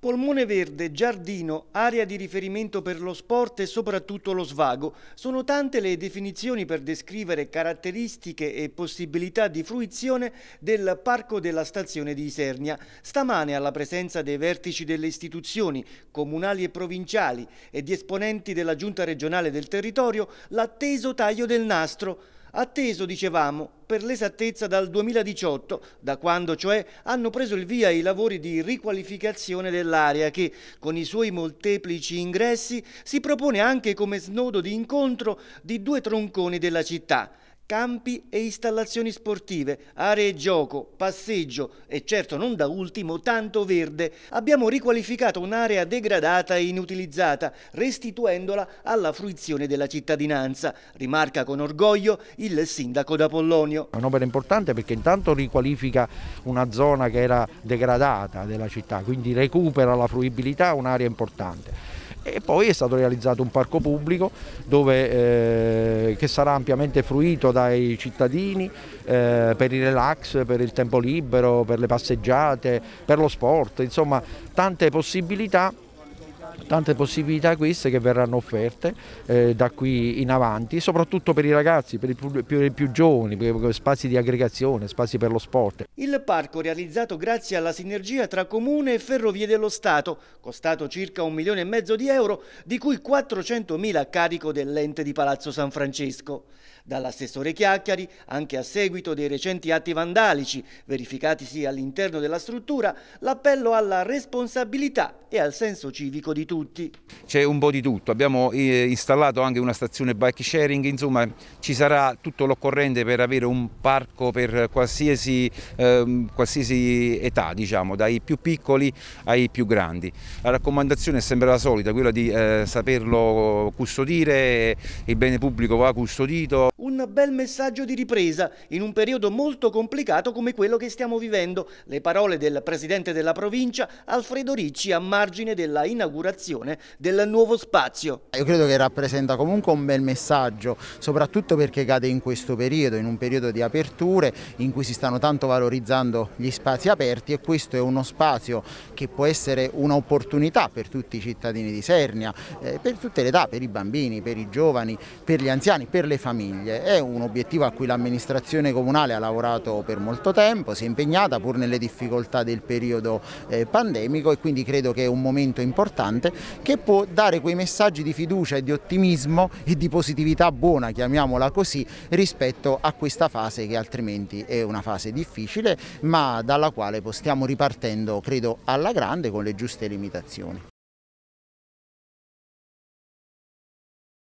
Polmone verde, giardino, area di riferimento per lo sport e soprattutto lo svago. Sono tante le definizioni per descrivere caratteristiche e possibilità di fruizione del parco della stazione di Isernia. Stamane alla presenza dei vertici delle istituzioni, comunali e provinciali e di esponenti della giunta regionale del territorio, l'atteso taglio del nastro atteso, dicevamo, per l'esattezza dal 2018, da quando cioè hanno preso il via i lavori di riqualificazione dell'area che, con i suoi molteplici ingressi, si propone anche come snodo di incontro di due tronconi della città, campi e installazioni sportive, aree gioco, passeggio e certo non da ultimo tanto verde. Abbiamo riqualificato un'area degradata e inutilizzata, restituendola alla fruizione della cittadinanza, rimarca con orgoglio il sindaco d'Apollonio. È un'opera importante perché intanto riqualifica una zona che era degradata della città, quindi recupera la fruibilità, un'area importante e poi è stato realizzato un parco pubblico dove, eh, che sarà ampiamente fruito dai cittadini eh, per il relax, per il tempo libero, per le passeggiate, per lo sport, insomma tante possibilità tante possibilità queste che verranno offerte eh, da qui in avanti, soprattutto per i ragazzi, per i più, per i più giovani, per spazi di aggregazione, spazi per lo sport. Il parco realizzato grazie alla sinergia tra Comune e Ferrovie dello Stato, costato circa un milione e mezzo di euro, di cui 400 mila a carico dell'ente di Palazzo San Francesco. Dall'assessore Chiacchiari, anche a seguito dei recenti atti vandalici verificatisi all'interno della struttura, l'appello alla responsabilità e al senso civico di tutti tutti. C'è un po' di tutto, abbiamo eh, installato anche una stazione bike sharing, insomma ci sarà tutto l'occorrente per avere un parco per qualsiasi, eh, qualsiasi età, diciamo, dai più piccoli ai più grandi. La raccomandazione è sempre la solita, quella di eh, saperlo custodire, il bene pubblico va custodito. Un bel messaggio di ripresa in un periodo molto complicato come quello che stiamo vivendo. Le parole del Presidente della provincia Alfredo Ricci a margine della inaugurazione creazione del nuovo spazio. Io credo che rappresenta comunque un bel messaggio, soprattutto perché cade in questo periodo, in un periodo di aperture in cui si stanno tanto valorizzando gli spazi aperti e questo è uno spazio che può essere un'opportunità per tutti i cittadini di Sernia, eh, per tutte le età, per i bambini, per i giovani, per gli anziani, per le famiglie. È un obiettivo a cui l'amministrazione comunale ha lavorato per molto tempo, si è impegnata pur nelle difficoltà del periodo eh, pandemico e quindi credo che è un momento importante che può dare quei messaggi di fiducia e di ottimismo e di positività buona, chiamiamola così, rispetto a questa fase che altrimenti è una fase difficile, ma dalla quale stiamo ripartendo, credo, alla grande con le giuste limitazioni.